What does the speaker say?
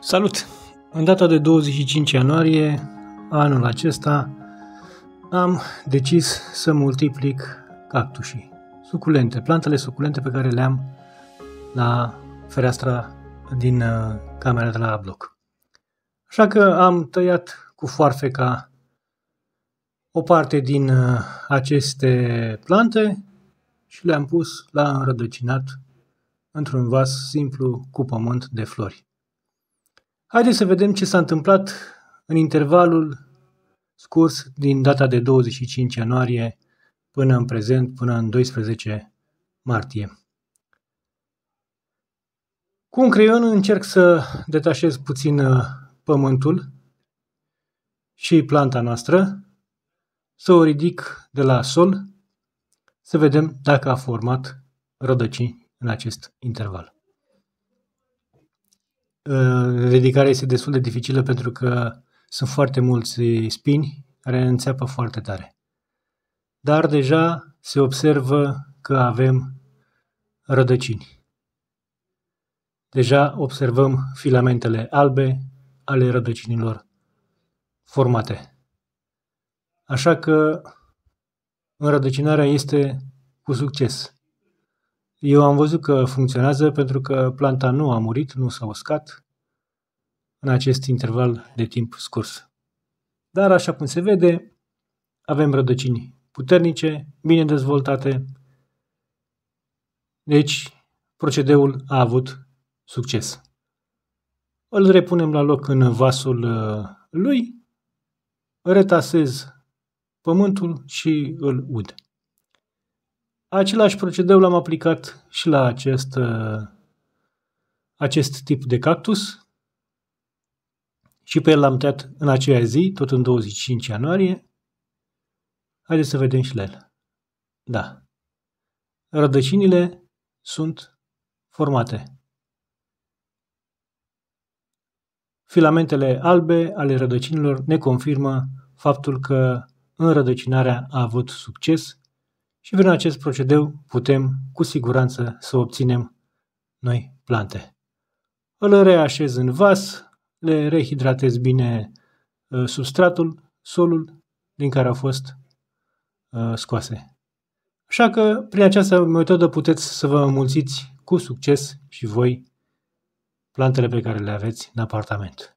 Salut! În data de 25 ianuarie anul acesta am decis să multiplic cactușii, suculente, plantele suculente pe care le-am la fereastra din uh, camera de la bloc. Așa că am tăiat cu foarfeca o parte din uh, aceste plante și le-am pus la înrădăcinat într-un vas simplu cu pământ de flori. Haideți să vedem ce s-a întâmplat în intervalul scurs din data de 25 ianuarie până în prezent, până în 12 martie. Cu un creion încerc să detașez puțin uh, pământul și planta noastră, să o ridic de la sol, să vedem dacă a format rădăcini în acest interval. Uh, ridicarea este destul de dificilă pentru că sunt foarte mulți spini care înțeapă foarte tare. Dar deja se observă că avem rădăcini. Deja observăm filamentele albe ale rădăcinilor formate. Așa că înrădăcinarea este cu succes. Eu am văzut că funcționează pentru că planta nu a murit, nu s-a uscat în acest interval de timp scurs. Dar, așa cum se vede, avem rădăcini puternice, bine dezvoltate. Deci, procedeul a avut succes. Îl repunem la loc în vasul uh, lui, retasez pământul și îl ud. Același procedeu l-am aplicat și la acest, uh, acest tip de cactus. Și pe el l-am tăiat în aceea zi, tot în 25 ianuarie. Haideți să vedem și la el. Da. Rădăcinile sunt formate. Filamentele albe ale rădăcinilor ne confirmă faptul că înrădăcinarea a avut succes și prin acest procedeu putem cu siguranță să obținem noi plante. Îl reașez în vas, le rehidratez bine uh, substratul, solul din care au fost uh, scoase. Așa că prin această metodă puteți să vă mulțiți cu succes și voi plantele pe care le aveți în apartament.